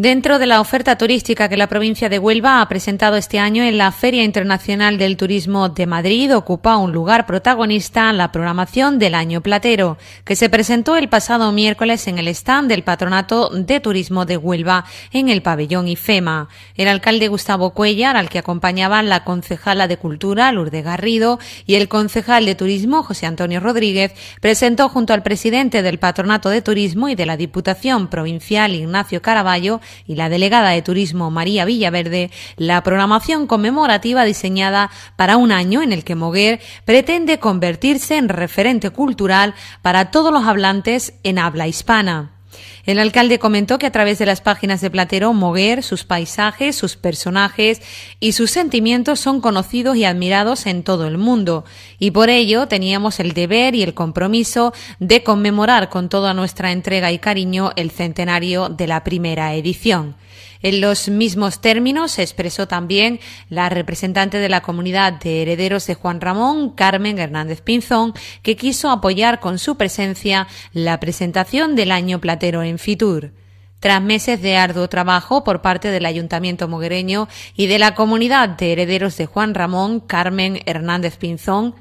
Dentro de la oferta turística que la provincia de Huelva ha presentado este año en la Feria Internacional del Turismo de Madrid, ocupa un lugar protagonista la programación del Año Platero, que se presentó el pasado miércoles en el stand del Patronato de Turismo de Huelva en el pabellón IFEMA. El alcalde Gustavo Cuellar, al que acompañaban la concejala de Cultura, Lourdes Garrido, y el concejal de Turismo, José Antonio Rodríguez, presentó junto al presidente del Patronato de Turismo y de la Diputación Provincial, Ignacio Caraballo, y la delegada de Turismo María Villaverde la programación conmemorativa diseñada para un año en el que Moguer pretende convertirse en referente cultural para todos los hablantes en habla hispana. El alcalde comentó que a través de las páginas de Platero, Moguer, sus paisajes, sus personajes y sus sentimientos son conocidos y admirados en todo el mundo, y por ello teníamos el deber y el compromiso de conmemorar con toda nuestra entrega y cariño el centenario de la primera edición. En los mismos términos se expresó también la representante de la comunidad de herederos de Juan Ramón, Carmen Hernández Pinzón, que quiso apoyar con su presencia la presentación del año platero en Fitur. Tras meses de arduo trabajo por parte del Ayuntamiento Moguereño y de la comunidad de herederos de Juan Ramón, Carmen Hernández Pinzón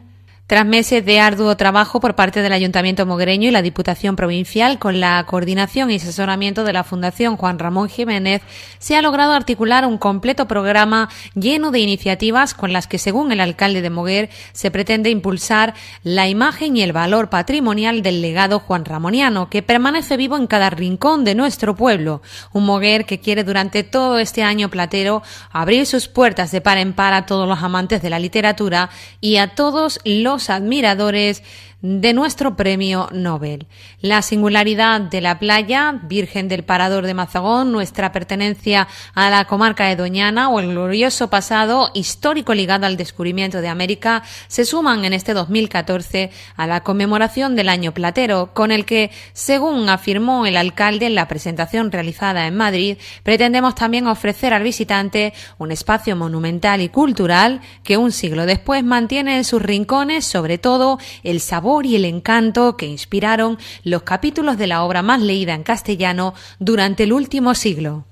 tras meses de arduo trabajo por parte del Ayuntamiento Moguereño y la Diputación Provincial, con la coordinación y asesoramiento de la Fundación Juan Ramón Jiménez, se ha logrado articular un completo programa lleno de iniciativas con las que, según el alcalde de Moguer, se pretende impulsar la imagen y el valor patrimonial del legado Juan Ramoniano, que permanece vivo en cada rincón de nuestro pueblo. Un Moguer que quiere durante todo este año platero abrir sus puertas de par en par a todos los amantes de la literatura y a todos los admiradores de nuestro premio Nobel. La singularidad de la playa, Virgen del Parador de Mazagón, nuestra pertenencia a la comarca de Doñana o el glorioso pasado histórico ligado al descubrimiento de América se suman en este 2014 a la conmemoración del año platero, con el que, según afirmó el alcalde en la presentación realizada en Madrid, pretendemos también ofrecer al visitante un espacio monumental y cultural que un siglo después mantiene en sus rincones, sobre todo, el sabor y el encanto que inspiraron los capítulos de la obra más leída en castellano durante el último siglo.